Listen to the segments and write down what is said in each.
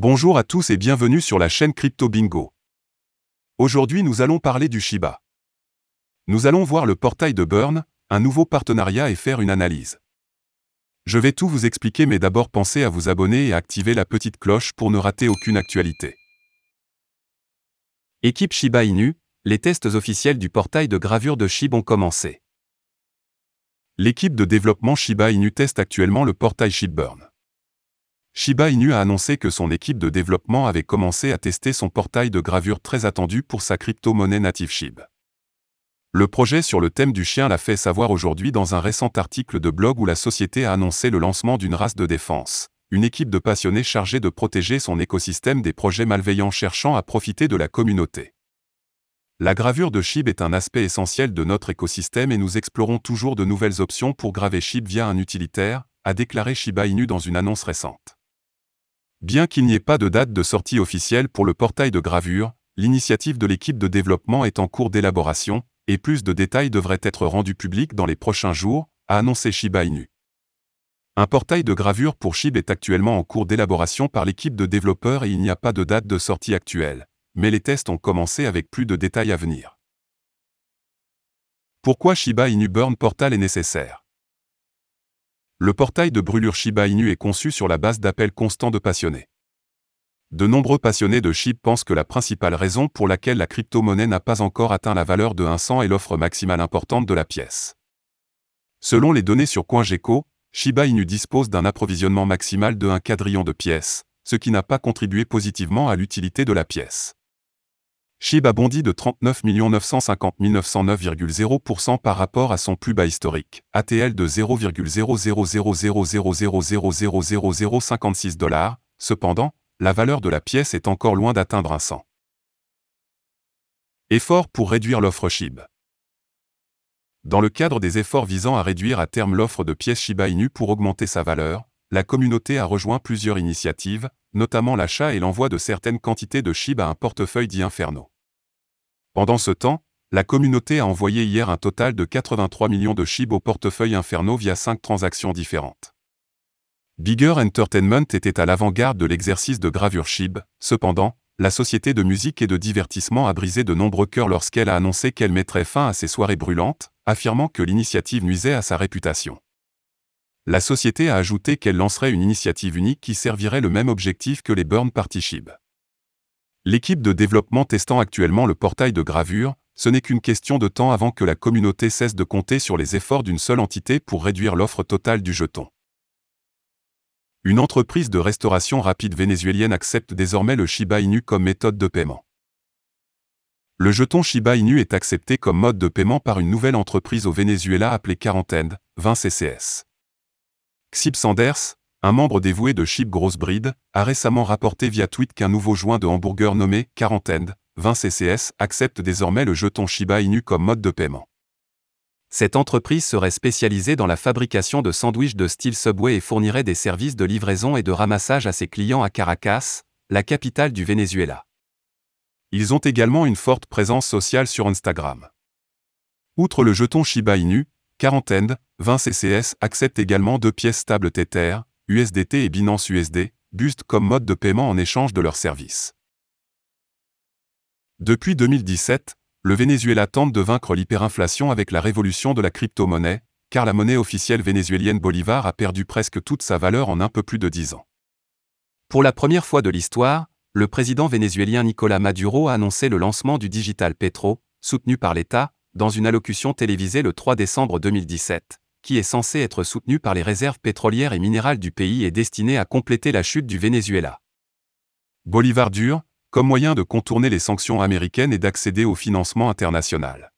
Bonjour à tous et bienvenue sur la chaîne Crypto Bingo. Aujourd'hui nous allons parler du Shiba. Nous allons voir le portail de Burn, un nouveau partenariat et faire une analyse. Je vais tout vous expliquer mais d'abord pensez à vous abonner et à activer la petite cloche pour ne rater aucune actualité. Équipe Shiba Inu, les tests officiels du portail de gravure de Shiba ont commencé. L'équipe de développement Shiba Inu teste actuellement le portail Burn. Shiba Inu a annoncé que son équipe de développement avait commencé à tester son portail de gravure très attendu pour sa crypto-monnaie native SHIB. Le projet sur le thème du chien l'a fait savoir aujourd'hui dans un récent article de blog où la société a annoncé le lancement d'une race de défense, une équipe de passionnés chargée de protéger son écosystème des projets malveillants cherchant à profiter de la communauté. La gravure de SHIB est un aspect essentiel de notre écosystème et nous explorons toujours de nouvelles options pour graver SHIB via un utilitaire, a déclaré Shiba Inu dans une annonce récente. Bien qu'il n'y ait pas de date de sortie officielle pour le portail de gravure, l'initiative de l'équipe de développement est en cours d'élaboration, et plus de détails devraient être rendus publics dans les prochains jours, a annoncé Shiba Inu. Un portail de gravure pour Shib est actuellement en cours d'élaboration par l'équipe de développeurs et il n'y a pas de date de sortie actuelle, mais les tests ont commencé avec plus de détails à venir. Pourquoi Shiba Inu Burn Portal est nécessaire le portail de brûlure Shiba Inu est conçu sur la base d'appels constants de passionnés. De nombreux passionnés de SHIB pensent que la principale raison pour laquelle la crypto-monnaie n'a pas encore atteint la valeur de 100 est l'offre maximale importante de la pièce. Selon les données sur CoinGecko, Shiba Inu dispose d'un approvisionnement maximal de 1 quadrillion de pièces, ce qui n'a pas contribué positivement à l'utilité de la pièce. Shib a bondi de 39 950 909,0% par rapport à son plus bas historique, ATL de 0,00000000056 dollars. Cependant, la valeur de la pièce est encore loin d'atteindre un 100. Effort pour réduire l'offre SHIB. Dans le cadre des efforts visant à réduire à terme l'offre de pièces Shiba Inu pour augmenter sa valeur, la communauté a rejoint plusieurs initiatives, notamment l'achat et l'envoi de certaines quantités de SHIB à un portefeuille dit Inferno. Pendant ce temps, la communauté a envoyé hier un total de 83 millions de SHIB au portefeuille Inferno via 5 transactions différentes. Bigger Entertainment était à l'avant-garde de l'exercice de gravure SHIB. cependant, la société de musique et de divertissement a brisé de nombreux cœurs lorsqu'elle a annoncé qu'elle mettrait fin à ses soirées brûlantes, affirmant que l'initiative nuisait à sa réputation la société a ajouté qu'elle lancerait une initiative unique qui servirait le même objectif que les Burn SHIB. L'équipe de développement testant actuellement le portail de gravure, ce n'est qu'une question de temps avant que la communauté cesse de compter sur les efforts d'une seule entité pour réduire l'offre totale du jeton. Une entreprise de restauration rapide vénézuélienne accepte désormais le Shiba Inu comme méthode de paiement. Le jeton Shiba Inu est accepté comme mode de paiement par une nouvelle entreprise au Venezuela appelée Quarantaine, 20 CCS. Xip Sanders, un membre dévoué de Chip Grossbreed, a récemment rapporté via tweet qu'un nouveau joint de hamburger nommé Quarantaine 20 CCS accepte désormais le jeton Shiba Inu comme mode de paiement. Cette entreprise serait spécialisée dans la fabrication de sandwichs de style Subway et fournirait des services de livraison et de ramassage à ses clients à Caracas, la capitale du Venezuela. Ils ont également une forte présence sociale sur Instagram. Outre le jeton Shiba Inu, Quarantaine, 20 CCS acceptent également deux pièces stables Tether, USDT et Binance USD, buste comme mode de paiement en échange de leurs services. Depuis 2017, le Venezuela tente de vaincre l'hyperinflation avec la révolution de la crypto-monnaie, car la monnaie officielle vénézuélienne Bolivar a perdu presque toute sa valeur en un peu plus de 10 ans. Pour la première fois de l'histoire, le président vénézuélien Nicolas Maduro a annoncé le lancement du Digital Petro, soutenu par l'État, dans une allocution télévisée le 3 décembre 2017, qui est censée être soutenue par les réserves pétrolières et minérales du pays et destinée à compléter la chute du Venezuela. Bolivar dur, comme moyen de contourner les sanctions américaines et d'accéder au financement international.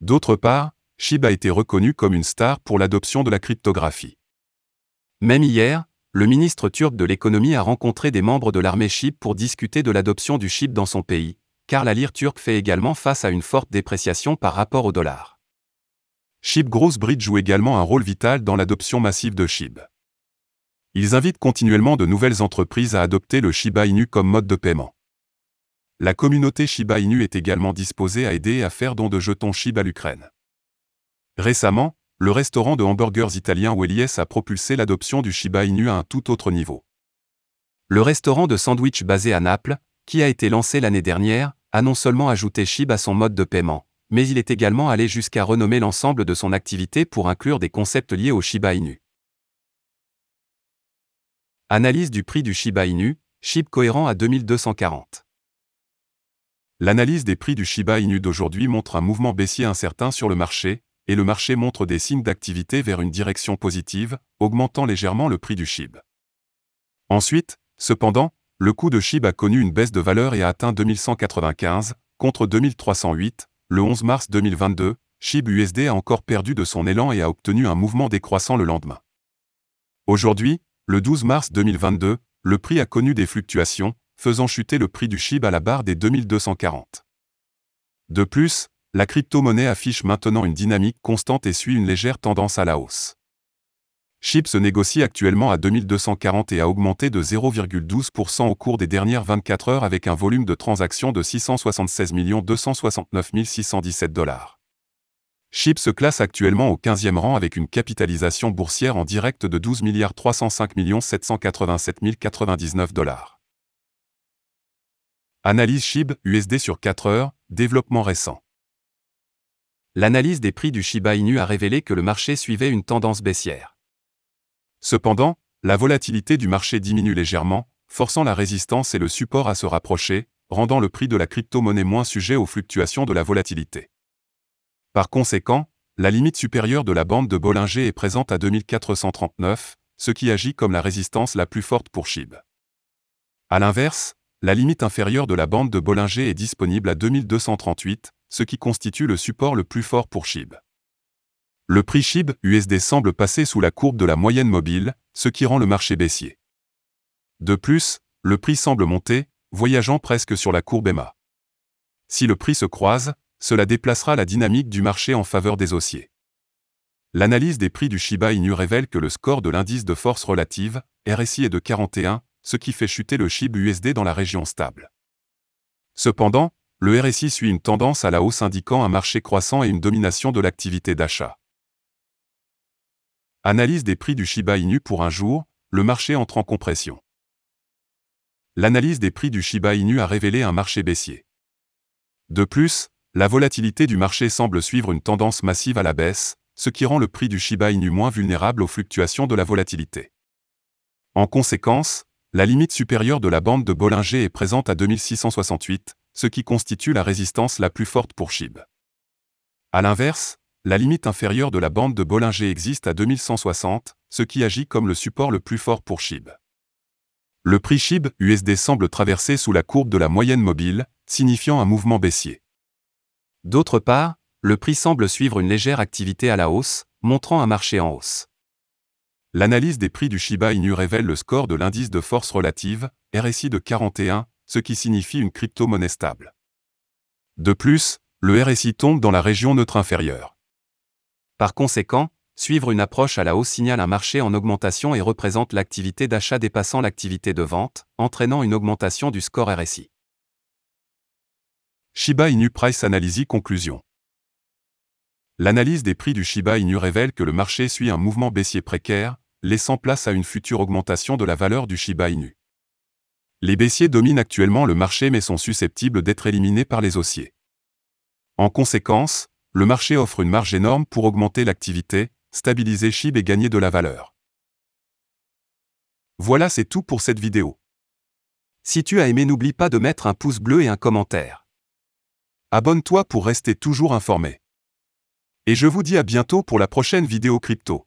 D'autre part, Chib a été reconnu comme une star pour l'adoption de la cryptographie. Même hier, le ministre turc de l'économie a rencontré des membres de l'armée Chib pour discuter de l'adoption du Chib dans son pays, car la lire turque fait également face à une forte dépréciation par rapport au dollar. Gross Bridge joue également un rôle vital dans l'adoption massive de SHIB. Ils invitent continuellement de nouvelles entreprises à adopter le Shiba Inu comme mode de paiement. La communauté Shiba Inu est également disposée à aider à faire don de jetons Shiba à l'Ukraine. Récemment, le restaurant de hamburgers italien Wellies a propulsé l'adoption du Shiba Inu à un tout autre niveau. Le restaurant de sandwich basé à Naples, qui a été lancé l'année dernière, a non seulement ajouté shiba à son mode de paiement, mais il est également allé jusqu'à renommer l'ensemble de son activité pour inclure des concepts liés au Shiba Inu. Analyse du prix du Shiba Inu, SHIB cohérent à 2240. L'analyse des prix du Shiba Inu d'aujourd'hui montre un mouvement baissier incertain sur le marché, et le marché montre des signes d'activité vers une direction positive, augmentant légèrement le prix du SHIB. Ensuite, cependant, le coût de SHIB a connu une baisse de valeur et a atteint 2195, contre 2308. Le 11 mars 2022, SHIB USD a encore perdu de son élan et a obtenu un mouvement décroissant le lendemain. Aujourd'hui, le 12 mars 2022, le prix a connu des fluctuations, faisant chuter le prix du SHIB à la barre des 2240. De plus, la crypto-monnaie affiche maintenant une dynamique constante et suit une légère tendance à la hausse. Chip se négocie actuellement à 2240 et a augmenté de 0,12% au cours des dernières 24 heures avec un volume de transactions de 676 269 617 dollars. Chip se classe actuellement au 15e rang avec une capitalisation boursière en direct de 12 305 787 099 dollars. Analyse SHIB USD sur 4 heures, développement récent. L'analyse des prix du Shiba Inu a révélé que le marché suivait une tendance baissière. Cependant, la volatilité du marché diminue légèrement, forçant la résistance et le support à se rapprocher, rendant le prix de la crypto-monnaie moins sujet aux fluctuations de la volatilité. Par conséquent, la limite supérieure de la bande de Bollinger est présente à 2439, ce qui agit comme la résistance la plus forte pour SHIB. A l'inverse, la limite inférieure de la bande de Bollinger est disponible à 2238, ce qui constitue le support le plus fort pour SHIB. Le prix SHIB USD semble passer sous la courbe de la moyenne mobile, ce qui rend le marché baissier. De plus, le prix semble monter, voyageant presque sur la courbe EMA. Si le prix se croise, cela déplacera la dynamique du marché en faveur des haussiers. L'analyse des prix du Shiba Inu révèle que le score de l'indice de force relative, RSI, est de 41, ce qui fait chuter le SHIB USD dans la région stable. Cependant, le RSI suit une tendance à la hausse indiquant un marché croissant et une domination de l'activité d'achat. Analyse des prix du Shiba Inu pour un jour, le marché entre en compression. L'analyse des prix du Shiba Inu a révélé un marché baissier. De plus, la volatilité du marché semble suivre une tendance massive à la baisse, ce qui rend le prix du Shiba Inu moins vulnérable aux fluctuations de la volatilité. En conséquence, la limite supérieure de la bande de Bollinger est présente à 2668, ce qui constitue la résistance la plus forte pour SHIB. A l'inverse, la limite inférieure de la bande de Bollinger existe à 2160, ce qui agit comme le support le plus fort pour SHIB. Le prix SHIB USD semble traverser sous la courbe de la moyenne mobile, signifiant un mouvement baissier. D'autre part, le prix semble suivre une légère activité à la hausse, montrant un marché en hausse. L'analyse des prix du Shiba Inu révèle le score de l'indice de force relative, RSI de 41, ce qui signifie une crypto-monnaie stable. De plus, le RSI tombe dans la région neutre inférieure. Par conséquent, suivre une approche à la hausse signale un marché en augmentation et représente l'activité d'achat dépassant l'activité de vente, entraînant une augmentation du score RSI. Shiba Inu Price Analysis Conclusion L'analyse des prix du Shiba Inu révèle que le marché suit un mouvement baissier précaire, laissant place à une future augmentation de la valeur du Shiba Inu. Les baissiers dominent actuellement le marché mais sont susceptibles d'être éliminés par les haussiers. En conséquence, le marché offre une marge énorme pour augmenter l'activité, stabiliser SHIB et gagner de la valeur. Voilà c'est tout pour cette vidéo. Si tu as aimé n'oublie pas de mettre un pouce bleu et un commentaire. Abonne-toi pour rester toujours informé. Et je vous dis à bientôt pour la prochaine vidéo crypto.